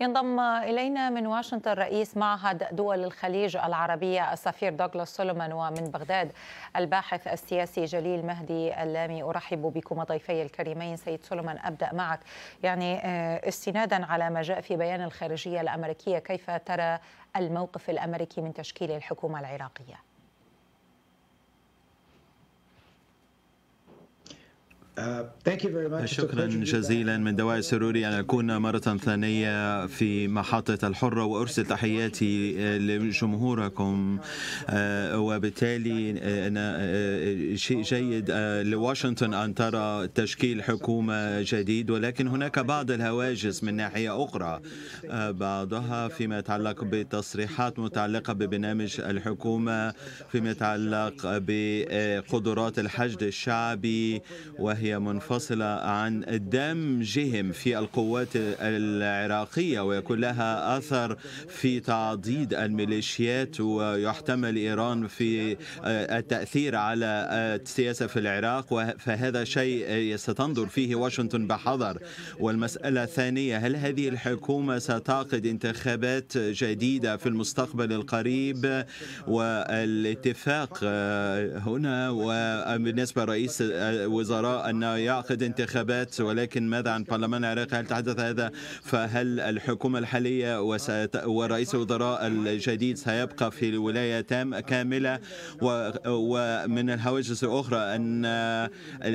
ينضم إلينا من واشنطن رئيس معهد دول الخليج العربية السفير دوغلاس سولومان ومن بغداد الباحث السياسي جليل مهدي اللامي أرحب بكم ضيفي الكريمين سيد سولومان أبدأ معك يعني آه، استنادا على ما جاء في بيان الخارجية الأمريكية كيف ترى الموقف الأمريكي من تشكيل الحكومة العراقية؟ Uh, شكرا جزيلا من دواء سروري يعني أن أكون مرة ثانية في محطة الحرة وأرسل تحياتي uh, لجمهوركم uh, وبالتالي أنا شيء جيد لواشنطن أن ترى تشكيل حكومة جديد ولكن هناك بعض الهواجس من ناحية أخرى بعضها فيما يتعلق بتصريحات متعلقة ببرنامج الحكومة فيما يتعلق بقدرات الحشد الشعبي وهي هي منفصلة عن دمجهم في القوات العراقية ويكون لها أثر في تعضيد الميليشيات ويحتمل إيران في آه، التأثير على آه، السياسة في العراق فهذا شيء ستنظر فيه واشنطن بحذر والمسألة الثانية هل هذه الحكومة ستعقد انتخابات جديدة في المستقبل القريب والاتفاق آه، هنا وبالنسبة لرئيس وزراء أنه يعقد انتخابات ولكن ماذا عن برلمان العراق هل تحدث هذا فهل الحكومة الحالية وست... ورئيس الوزراء الجديد سيبقى في ولاية تام كاملة و... ومن الهواجس الأخرى أن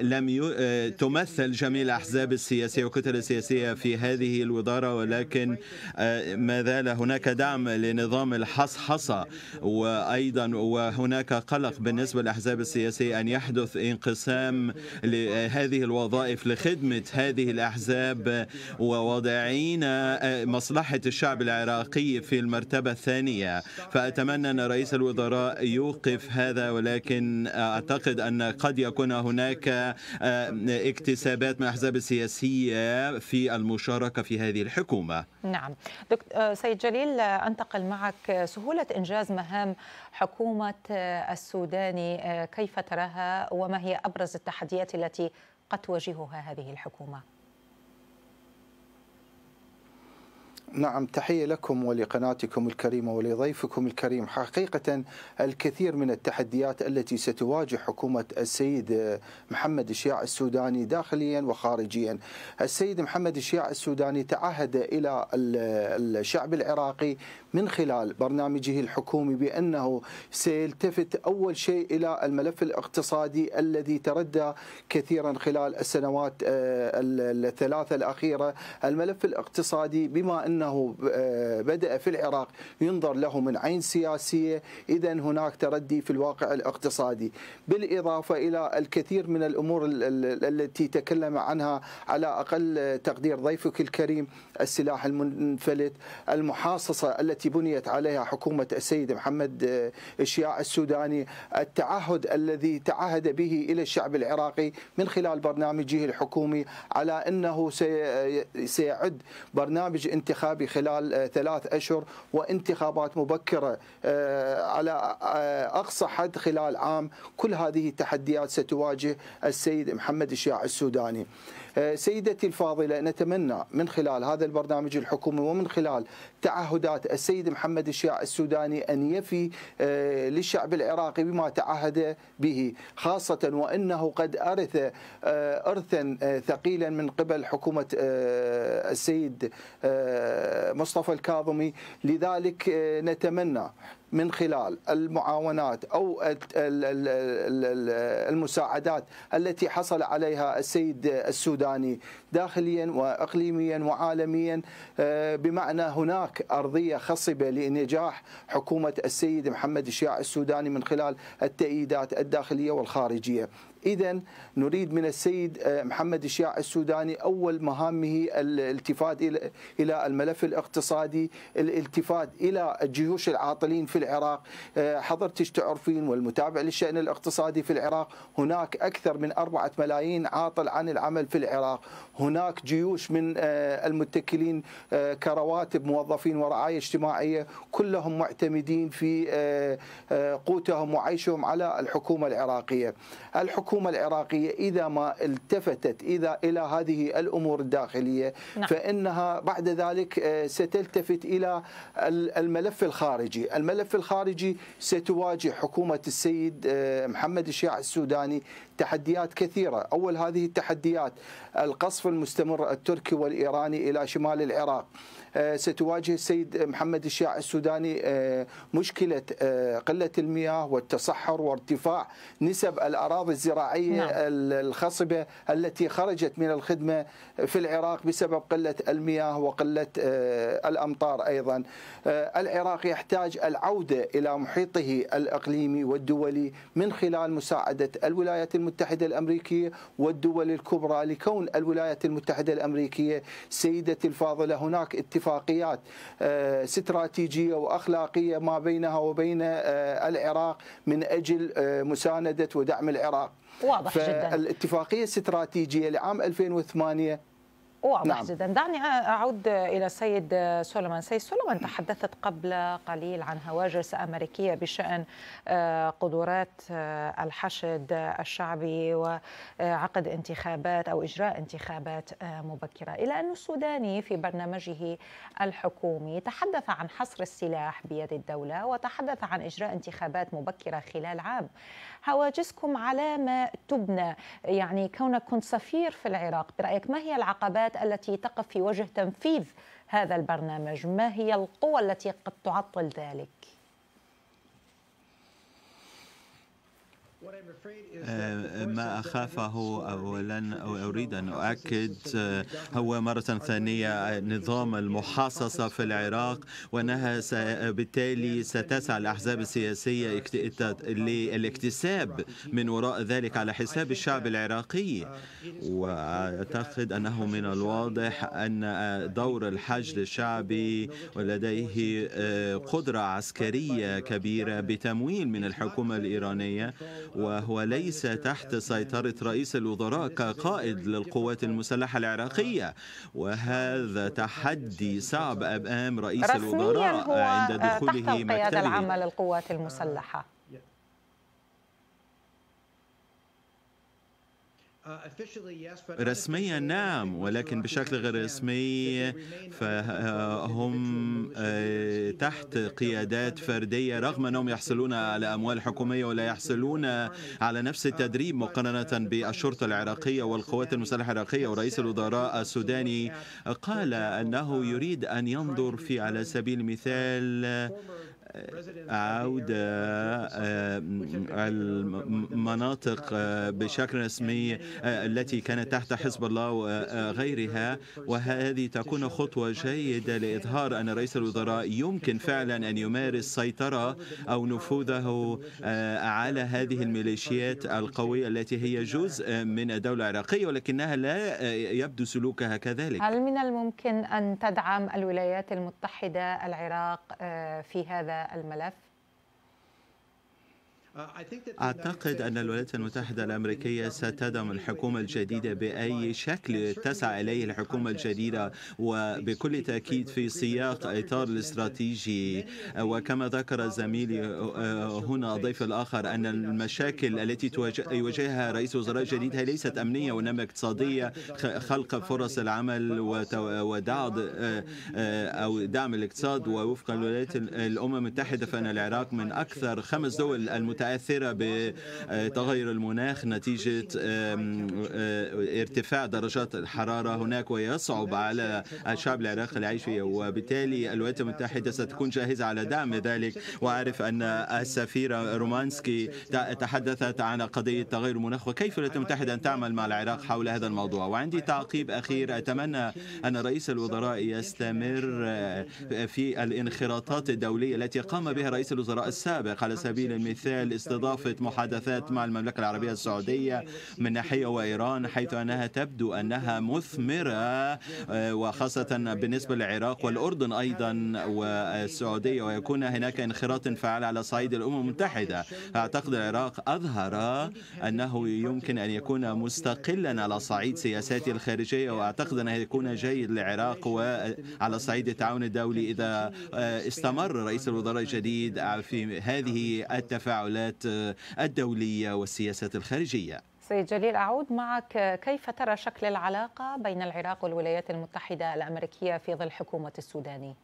لم ي... تمثل جميع الأحزاب السياسية والكتل السياسية في هذه الوزارة ولكن آه، ما زال هناك دعم لنظام الحصحصة وأيضا وهناك قلق بالنسبة للأحزاب السياسية أن يحدث انقسام ل... هذه الوظائف لخدمة هذه الأحزاب ووضعين آه، مصلحة الشعب العراقي في المرتبة الثانية فأتمنى أن رئيس الوزراء يوقف هذا ولكن أعتقد أن قد يكون هناك آه، اكتسابات من الأحزاب السياسية في المشاركة في هذه الحكومة نعم دكتور آه، سيد جليل أنتقل معك سهولة إنجاز مهام حكومة السوداني كيف تراها وما هي أبرز التحديات التي التي قد تواجهها هذه الحكومه نعم تحية لكم ولقناتكم الكريمة ولضيفكم الكريم حقيقة الكثير من التحديات التي ستواجه حكومة السيد محمد الشياع السوداني داخليا وخارجيا السيد محمد الشياع السوداني تعهد إلى الشعب العراقي من خلال برنامجه الحكومي بأنه سيلتفت أول شيء إلى الملف الاقتصادي الذي تردى كثيرا خلال السنوات آه، الثلاثة الأخيرة الملف الاقتصادي بما أنه أنه آه، بدأ في العراق ينظر له من عين سياسية إذا هناك تردي في الواقع الاقتصادي بالإضافة إلى الكثير من الأمور التي تكلم عنها على أقل تقدير ضيفك الكريم السلاح المنفلت المحاصصة التي بنيت عليها حكومة السيد محمد إشياء آه، السوداني التعهد الذي تعهد به إلى الشعب العراقي من خلال برنامجه الحكومي على أنه آه، سيعد برنامج انتخابي الانتخابي خلال آه، ثلاث أشهر وانتخابات مبكرة آه، على آه، أقصى حد خلال عام كل هذه التحديات ستواجه السيد محمد الشيع السوداني آه، سيدتي الفاضلة نتمنى من خلال هذا البرنامج الحكومي ومن خلال تعهدات السيد محمد الشيع السوداني أن يفي آه، للشعب العراقي بما تعهد به خاصة وأنه قد أرث آه، أرثا ثقيلا من قبل حكومة السيد مصطفى الكاظمي لذلك نتمنى من خلال المعاونات أو المساعدات التي حصل عليها السيد السوداني داخليا وإقليميا وعالميا آه، بمعنى هناك أرضية خصبة لنجاح حكومة السيد محمد الشياع السوداني من خلال التأييدات الداخلية والخارجية إذا نريد من السيد آه، محمد الشياع السوداني أول مهامه الالتفات إلى الملف الاقتصادي الالتفات إلى الجيوش العاطلين في العراق آه، حضرتك تعرفين والمتابع للشأن الاقتصادي في العراق هناك أكثر من أربعة ملايين عاطل عن العمل في العراق هناك جيوش من آه، المتكلين كرواتب موظفين ورعاية اجتماعية كلهم معتمدين في قوتهم وعيشهم على الحكومة العراقية الحكومة الحكومة العراقية إذا ما التفتت إذا إلى هذه الأمور الداخلية نعم. فإنها بعد ذلك آه، ستلتفت إلى الملف الخارجي الملف الخارجي ستواجه حكومة السيد آه، محمد الشيع السوداني تحديات كثيرة أول هذه التحديات القصف المستمر التركي والإيراني إلى شمال العراق آه، ستواجه السيد محمد الشاع السوداني آه، مشكلة آه، قلة المياه والتصحر وارتفاع نسب الأراضي الزراعية نعم. الخصبة التي خرجت من الخدمة في العراق بسبب قلة المياه وقلة الأمطار أيضا العراق يحتاج العودة إلى محيطه الإقليمي والدولي من خلال مساعدة الولايات المتحدة الأمريكية والدول الكبرى لكون الولايات المتحدة الأمريكية سيدة الفاضلة هناك اتفاقيات آه، استراتيجية وأخلاقية ما بينها وبين آه، العراق من أجل آه، مساندة ودعم العراق واضح جدا الاتفاقية الاستراتيجية لعام 2008 واضح نعم. جدا دعني أعود إلى السيد سولمان سيد سولمان تحدثت قبل قليل عن هواجس أمريكية بشأن آه، قدرات آه، الحشد الشعبي وعقد انتخابات أو إجراء انتخابات آه، مبكرة إلى أن السوداني في برنامجه الحكومي تحدث عن حصر السلاح بيد الدولة وتحدث عن إجراء انتخابات مبكرة خلال عام هواجسكم على ما تبنى يعني كونك كنت سفير في العراق برأيك ما هي العقبات الجهات التي تقف في وجه تنفيذ هذا البرنامج ما هي القوى التي قد تعطل ذلك آه، ما أخافه أولا أو أريد أن أؤكد آه، هو مرة ثانية نظام المحاصصة في العراق وأنها بالتالي ستسعى الأحزاب السياسية للاكتساب من وراء ذلك على حساب الشعب العراقي وأعتقد أنه من الواضح أن آه، دور الحشد الشعبي ولديه قدرة عسكرية كبيرة بتمويل من الحكومة الإيرانية وهو ليس تحت سيطرة رئيس الوزراء كقائد للقوات المسلحة العراقية وهذا تحدي صعب أمام رئيس الوزراء عند دخوله مكتبه العمل للقوات المسلحة Uh, رسميا نعم ولكن بشكل غير رسمي فهم تحت قيادات فردية رغم أنهم يحصلون على أموال حكومية ولا يحصلون على نفس uh, التدريب uh, مقارنة بالشرطة العراقية والقوات المسلحة العراقية ورئيس الوزراء السوداني قال أنه يريد أن ينظر في على سبيل المثال عودة آه، آه، المناطق آه، بشكل رسمي التي كانت تحت حزب الله وغيرها وهذه تكون خطوة جيدة لإظهار أن رئيس الوزراء يمكن فعلا أن يمارس سيطرة أو نفوذه على هذه الميليشيات القوية التي هي جزء من الدولة العراقية ولكنها لا يبدو سلوكها كذلك هل من الممكن أن تدعم الولايات المتحدة العراق في هذا الملف أعتقد أن الولايات المتحدة الأمريكية ستدعم الحكومة الجديدة بأي شكل تسعى إليه الحكومة الجديدة وبكل تأكيد في سياق إطار الاستراتيجي وكما ذكر زميلي هنا ضيف الآخر أن المشاكل التي يواجهها رئيس وزراء الجديد هي ليست أمنية وإنما اقتصادية خلق فرص العمل ودعم آه، أو دعم الاقتصاد ووفق الولايات الأمم المتحدة فإن العراق من أكثر خمس دول المتحدة متاثره بتغير آه، المناخ نتيجه آه، ارتفاع درجات الحراره هناك ويصعب على الشعب العراقي العيش فيه وبالتالي الولايات المتحده ستكون جاهزه على دعم ذلك واعرف ان السفيره رومانسكي تحدثت عن قضيه تغير المناخ وكيف الولايات المتحده ان تعمل مع العراق حول هذا الموضوع وعندي تعقيب اخير اتمنى ان رئيس الوزراء يستمر آه، في الانخراطات الدوليه التي قام بها رئيس الوزراء السابق على سبيل المثال استضافة محادثات مع المملكة العربية السعودية من ناحية وإيران حيث أنها تبدو أنها مثمرة آه، وخاصة بالنسبة للعراق والأردن أيضا والسعودية ويكون هناك انخراط فعال على صعيد الأمم المتحدة أعتقد العراق أظهر أنه يمكن أن يكون مستقلا على صعيد سياساته الخارجية وأعتقد أنه يكون جيد للعراق وعلى صعيد التعاون الدولي إذا آه، استمر رئيس الوزراء الجديد في هذه التفاعلات السياسات آه، الدولية والسياسات الخارجية سيد جليل أعود معك كيف ترى شكل العلاقة بين العراق والولايات المتحدة الأمريكية في ظل حكومة السوداني؟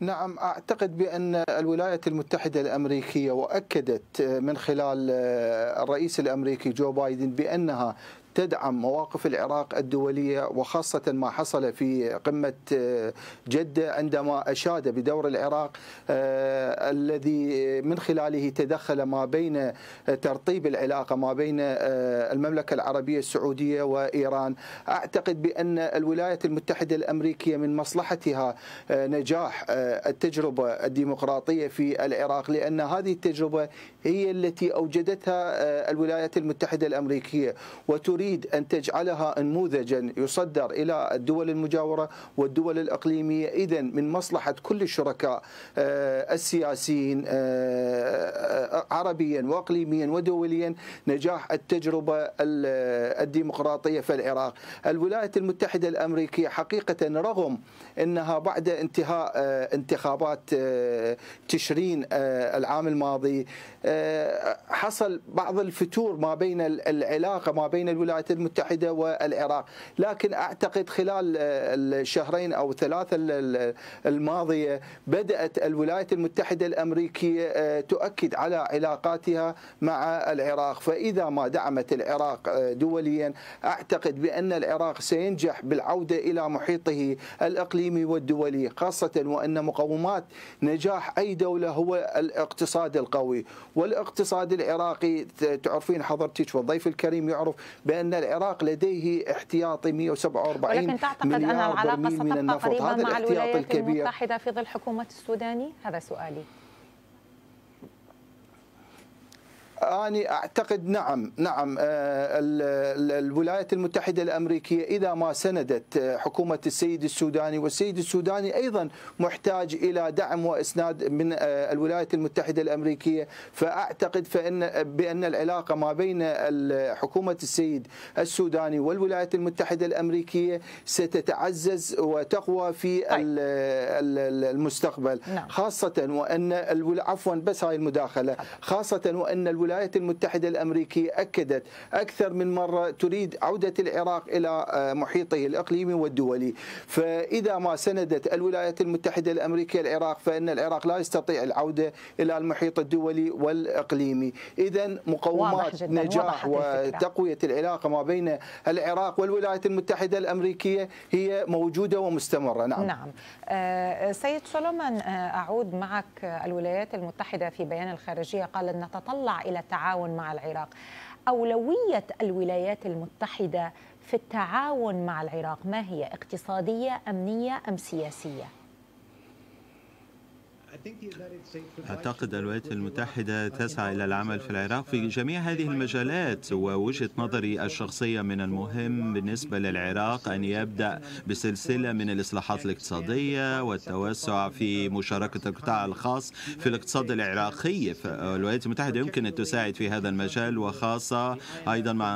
نعم اعتقد بان الولايات المتحده الامريكيه واكدت آه، من خلال آه، الرئيس الامريكي جو بايدن بانها تدعم مواقف العراق الدولية وخاصة ما حصل في قمة آه، جدة عندما أشاد بدور العراق آه، الذي من خلاله تدخل ما بين آه، ترطيب العلاقة ما بين المملكة العربية السعودية وإيران أعتقد بأن الولايات المتحدة الأمريكية من مصلحتها نجاح التجربة الديمقراطية في العراق لأن هذه التجربة هي التي أوجدتها الولايات المتحدة الأمريكية وتريد تريد أن تجعلها نموذجا يصدر إلى الدول المجاورة والدول الإقليمية إذا من مصلحة كل الشركاء آه، السياسيين آه، عربيا واقليميا ودوليا نجاح التجربه الديمقراطيه في العراق. الولايات المتحده الامريكيه حقيقه رغم انها بعد انتهاء آه، انتخابات آه، تشرين آه، العام الماضي حصل بعض الفتور ما بين العلاقه ما بين الولايات المتحده والعراق، لكن اعتقد خلال الشهرين او ثلاثه الماضيه بدات الولايات المتحده الامريكيه تؤكد على علاقاتها مع العراق فإذا ما دعمت العراق آه، دوليا أعتقد بأن العراق سينجح بالعودة إلى محيطه الإقليمي والدولي خاصة وأن مقومات نجاح أي دولة هو الاقتصاد القوي والاقتصاد العراقي تعرفين حضرتك والضيف الكريم يعرف بأن العراق لديه احتياطي 147 ولكن تعتقد أن العلاقة ستبقى قريبة مع الولايات الكبير. المتحدة في ظل حكومة السوداني هذا سؤالي أنا أعتقد نعم نعم آه، الولايات المتحدة الأمريكية إذا ما سندت آه، حكومة السيد السوداني والسيد السوداني أيضا محتاج إلى دعم وإسناد من آه، الولايات المتحدة الأمريكية فأعتقد فإن بأن العلاقة ما بين حكومة السيد السوداني والولايات المتحدة الأمريكية ستتعزز وتقوى في طيب. المستقبل نعم. خاصة وأن عفوا بس هاي المداخلة خاصة وأن الولايات الولايات المتحدة الأمريكية أكدت أكثر من مرة تريد عودة العراق إلى آه، محيطه الإقليمي والدولي فإذا ما سندت الولايات المتحدة الأمريكية العراق فإن العراق لا يستطيع العودة إلى المحيط الدولي والإقليمي إذا مقومات نجاح وتقوية العلاقة ما بين العراق والولايات المتحدة الأمريكية هي موجودة ومستمرة نعم, نعم. آه، سيد سولومان آه، أعود معك الولايات المتحدة في بيان الخارجية قال نتطلع إلى التعاون مع العراق أولوية الولايات المتحدة في التعاون مع العراق ما هي اقتصادية أمنية أم سياسية؟ أعتقد الولايات المتحدة تسعى إلى العمل في العراق في جميع هذه المجالات ووجهة نظري الشخصية من المهم بالنسبة للعراق أن يبدأ بسلسلة من الإصلاحات الاقتصادية والتوسع في مشاركة القطاع الخاص في الاقتصاد العراقي فالولايات المتحدة يمكن أن تساعد في هذا المجال وخاصة أيضا مع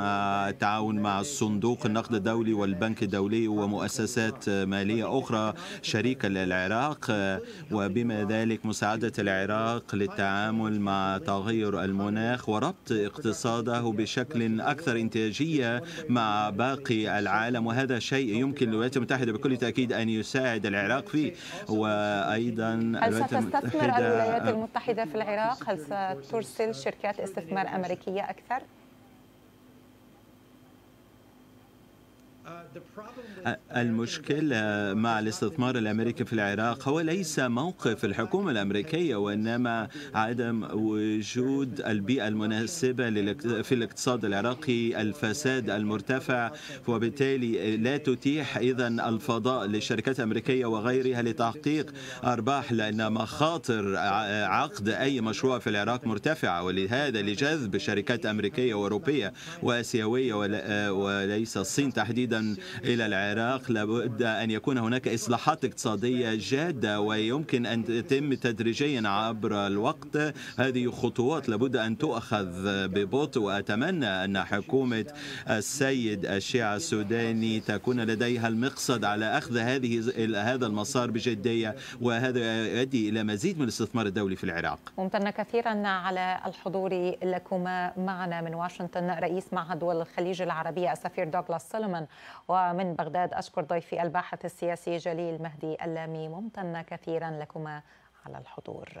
التعاون مع صندوق النقد الدولي والبنك الدولي ومؤسسات مالية أخرى شريكة للعراق وبما ذلك وكذلك مساعدة العراق للتعامل مع تغير المناخ وربط اقتصاده بشكل أكثر إنتاجية مع باقي العالم وهذا شيء يمكن للولايات المتحدة بكل تأكيد أن يساعد العراق فيه وأيضا هل ستستثمر الولايات المتحدة في العراق؟ هل سترسل شركات استثمار أمريكية أكثر؟ المشكلة مع الاستثمار الأمريكي في العراق هو ليس موقف الحكومة الأمريكية وإنما عدم وجود البيئة المناسبة في الاقتصاد العراقي الفساد المرتفع وبالتالي لا تتيح إذا الفضاء للشركات الأمريكية وغيرها لتحقيق أرباح لأن مخاطر عقد أي مشروع في العراق مرتفعة ولهذا لجذب شركات أمريكية وأوروبية وآسيوية وليس الصين تحديدا إلى العراق لابد أن يكون هناك إصلاحات اقتصادية جادة ويمكن أن تتم تدريجيا عبر الوقت هذه خطوات لابد أن تؤخذ ببطء وأتمنى أن حكومة السيد الشيعة السوداني تكون لديها المقصد على أخذ هذه هذا المسار بجدية وهذا يؤدي إلى مزيد من الاستثمار الدولي في العراق ممتنة كثيرا على الحضور لكما معنا من واشنطن رئيس معهد دول الخليج العربية السفير دوغلاس سليمان ومن بغداد أشكر ضيفي الباحث السياسي جليل مهدي اللامي ممتنة كثيرا لكما على الحضور